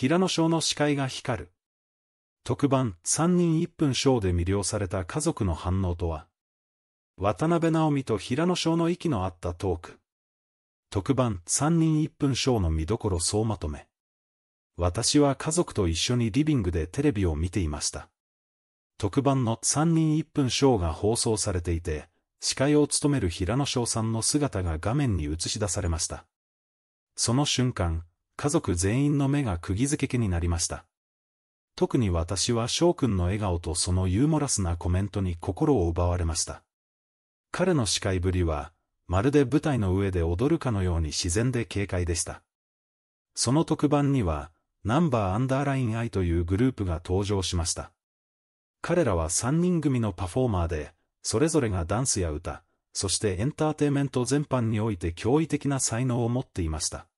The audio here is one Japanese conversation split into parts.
平野翔の視界が光る。特番三人一分ショーで魅了された家族の反応とは渡辺直美と平野翔の息の合ったトーク。特番三人一分ショーの見どころ総まとめ。私は家族と一緒にリビングでテレビを見ていました。特番の三人一分ショーが放送されていて、司会を務める平野翔さんの姿が画面に映し出されました。その瞬間、家族全員の目が釘付けになりました。特に私は翔くんの笑顔とそのユーモラスなコメントに心を奪われました。彼の司会ぶりは、まるで舞台の上で踊るかのように自然で軽快でした。その特番には、ナンバーアンダーライン I というグループが登場しました。彼らは3人組のパフォーマーで、それぞれがダンスや歌、そしてエンターテイメント全般において驚異的な才能を持っていました。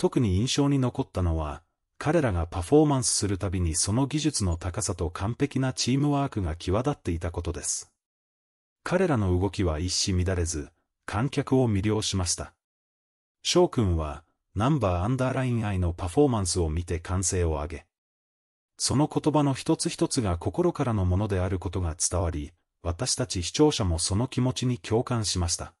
特に印象に残ったのは、彼らがパフォーマンスするたびにその技術の高さと完璧なチームワークが際立っていたことです。彼らの動きは一糸乱れず、観客を魅了しました。翔くんは、ナンバーアンダーライン愛のパフォーマンスを見て歓声を上げ、その言葉の一つ一つが心からのものであることが伝わり、私たち視聴者もその気持ちに共感しました。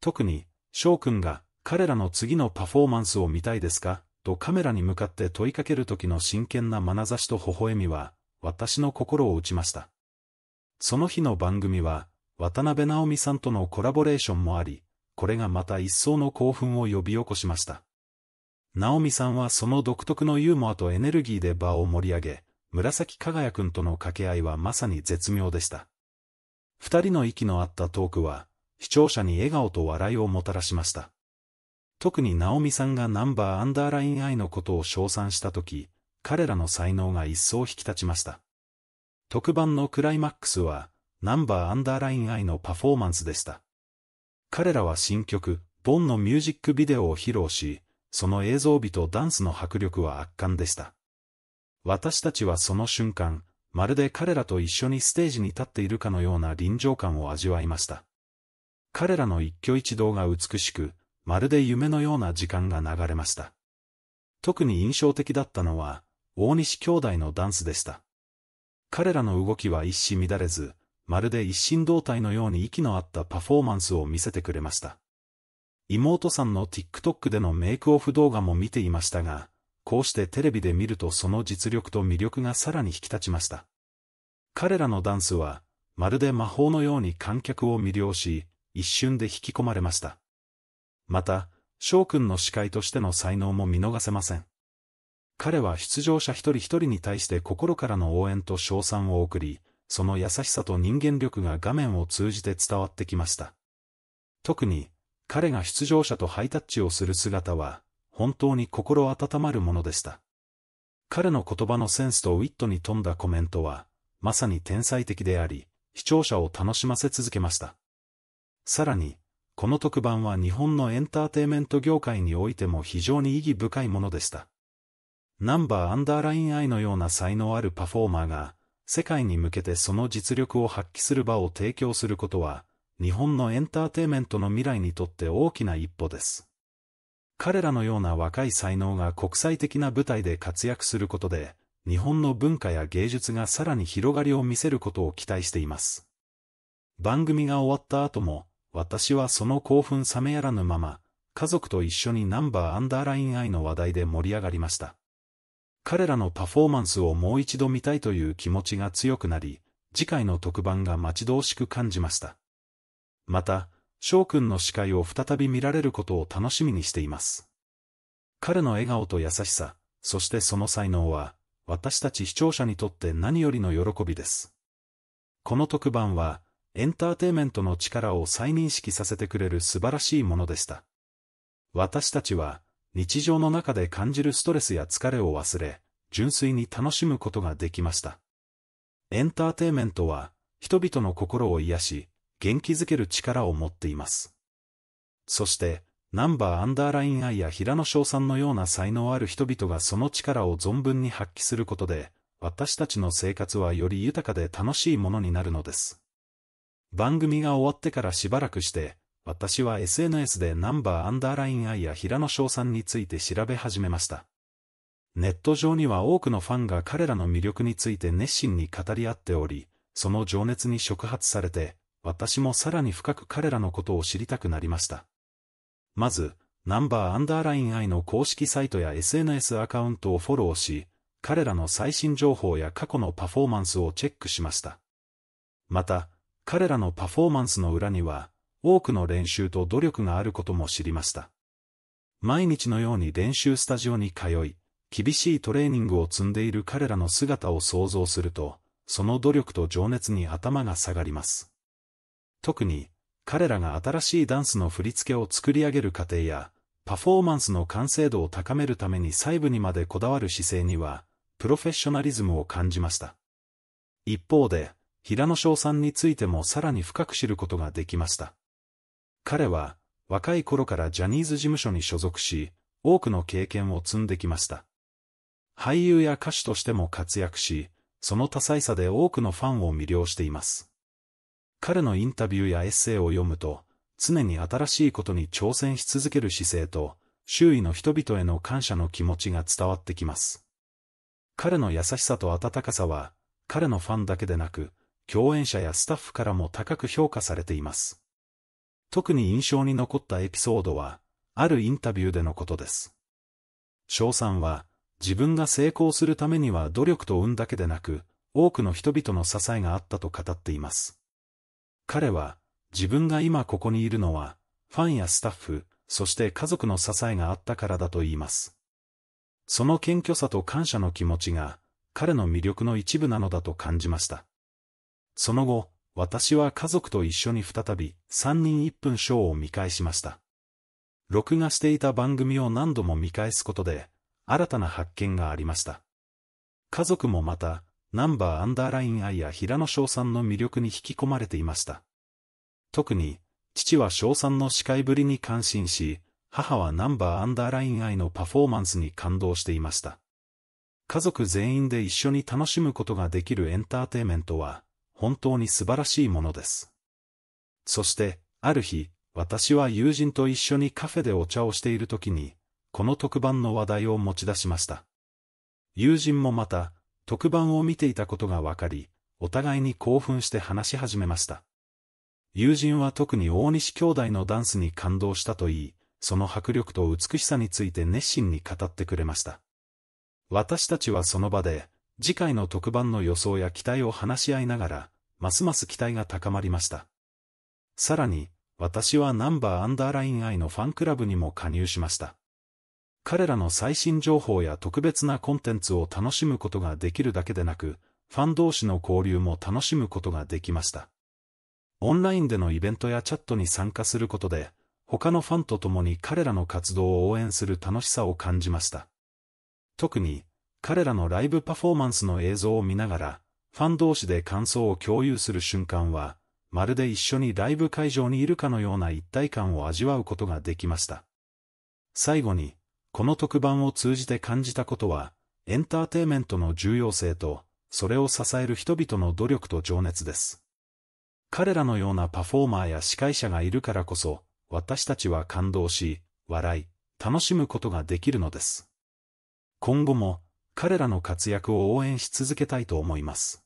特に、翔くんが、彼らの次のパフォーマンスを見たいですかとカメラに向かって問いかける時の真剣な眼差しと微笑みは、私の心を打ちました。その日の番組は、渡辺直美さんとのコラボレーションもあり、これがまた一層の興奮を呼び起こしました。直美さんはその独特のユーモアとエネルギーで場を盛り上げ、紫輝くんとの掛け合いはまさに絶妙でした。二人の息の合ったトークは、視聴者に笑顔と笑いをもたらしました。特にナオミさんがナンバーアンダーラインイのことを称賛したとき、彼らの才能が一層引き立ちました。特番のクライマックスは、ナンバーアンダーラインイのパフォーマンスでした。彼らは新曲、ボンのミュージックビデオを披露し、その映像美とダンスの迫力は圧巻でした。私たちはその瞬間、まるで彼らと一緒にステージに立っているかのような臨場感を味わいました。彼らの一挙一動が美しく、まるで夢のような時間が流れました。特に印象的だったのは、大西兄弟のダンスでした。彼らの動きは一糸乱れず、まるで一心同体のように息の合ったパフォーマンスを見せてくれました。妹さんの TikTok でのメイクオフ動画も見ていましたが、こうしてテレビで見るとその実力と魅力がさらに引き立ちました。彼らのダンスは、まるで魔法のように観客を魅了し、一瞬で引き込まれました。また、翔くんの司会としての才能も見逃せません。彼は出場者一人一人に対して心からの応援と称賛を送り、その優しさと人間力が画面を通じて伝わってきました。特に、彼が出場者とハイタッチをする姿は、本当に心温まるものでした。彼の言葉のセンスとウィットに富んだコメントは、まさに天才的であり、視聴者を楽しませ続けました。さらに、この特番は日本のエンターテイメント業界においても非常に意義深いものでした。ナンバーアンダーラインイのような才能あるパフォーマーが、世界に向けてその実力を発揮する場を提供することは、日本のエンターテイメントの未来にとって大きな一歩です。彼らのような若い才能が国際的な舞台で活躍することで、日本の文化や芸術がさらに広がりを見せることを期待しています。番組が終わった後も、私はその興奮冷めやらぬまま、家族と一緒にナンバーアンダーライン愛の話題で盛り上がりました。彼らのパフォーマンスをもう一度見たいという気持ちが強くなり、次回の特番が待ち遠しく感じました。また、翔くんの司会を再び見られることを楽しみにしています。彼の笑顔と優しさ、そしてその才能は、私たち視聴者にとって何よりの喜びです。この特番は、エンターテイメントの力を再認識させてくれる素晴らしいものでした。私たちは、日常の中で感じるストレスや疲れを忘れ、純粋に楽しむことができました。エンターテイメントは、人々の心を癒し、元気づける力を持っています。そして、ナンバーアンダーラインアイや平野翔さんのような才能ある人々がその力を存分に発揮することで、私たちの生活はより豊かで楽しいものになるのです。番組が終わってからしばらくして、私は SNS でナンバーアンダーラインアイや平野翔さんについて調べ始めました。ネット上には多くのファンが彼らの魅力について熱心に語り合っており、その情熱に触発されて、私もさらに深く彼らのことを知りたくなりました。まず、ナンバーアンダーラインアイの公式サイトや SNS アカウントをフォローし、彼らの最新情報や過去のパフォーマンスをチェックしました。また、彼らのパフォーマンスの裏には、多くの練習と努力があることも知りました。毎日のように練習スタジオに通い、厳しいトレーニングを積んでいる彼らの姿を想像すると、その努力と情熱に頭が下がります。特に、彼らが新しいダンスの振り付けを作り上げる過程や、パフォーマンスの完成度を高めるために細部にまでこだわる姿勢には、プロフェッショナリズムを感じました。一方で、平野翔さんについてもさらに深く知ることができました。彼は、若い頃からジャニーズ事務所に所属し、多くの経験を積んできました。俳優や歌手としても活躍し、その多彩さで多くのファンを魅了しています。彼のインタビューやエッセイを読むと、常に新しいことに挑戦し続ける姿勢と、周囲の人々への感謝の気持ちが伝わってきます。彼の優しさと温かさは、彼のファンだけでなく、共演者やスタッフからも高く評価されています。特に印象に残ったエピソードは、あるインタビューでのことです。翔さんは、自分が成功するためには努力と運だけでなく、多くの人々の支えがあったと語っています。彼は、自分が今ここにいるのは、ファンやスタッフ、そして家族の支えがあったからだと言います。その謙虚さと感謝の気持ちが、彼の魅力の一部なのだと感じました。その後、私は家族と一緒に再び、3人1分ショーを見返しました。録画していた番組を何度も見返すことで、新たな発見がありました。家族もまた、ナンバーアンダーライン愛や平野翔さんの魅力に引き込まれていました。特に、父は翔さんの司会ぶりに感心し、母はナンバーアンダーライン愛のパフォーマンスに感動していました。家族全員で一緒に楽しむことができるエンターテイメントは、本当に素晴らしいものです。そして、ある日、私は友人と一緒にカフェでお茶をしている時に、この特番の話題を持ち出しました。友人もまた、特番を見ていたことがわかり、お互いに興奮して話し始めました。友人は特に大西兄弟のダンスに感動したと言い、その迫力と美しさについて熱心に語ってくれました。私たちはその場で、次回の特番の予想や期待を話し合いながら、ますます期待が高まりました。さらに、私はナンバーアンダーラインアイのファンクラブにも加入しました。彼らの最新情報や特別なコンテンツを楽しむことができるだけでなく、ファン同士の交流も楽しむことができました。オンラインでのイベントやチャットに参加することで、他のファンと共に彼らの活動を応援する楽しさを感じました。特に、彼らのライブパフォーマンスの映像を見ながら、ファン同士で感想を共有する瞬間は、まるで一緒にライブ会場にいるかのような一体感を味わうことができました。最後に、この特番を通じて感じたことは、エンターテイメントの重要性と、それを支える人々の努力と情熱です。彼らのようなパフォーマーや司会者がいるからこそ、私たちは感動し、笑い、楽しむことができるのです。今後も、彼らの活躍を応援し続けたいと思います。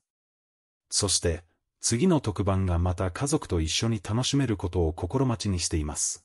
そして、次の特番がまた家族と一緒に楽しめることを心待ちにしています。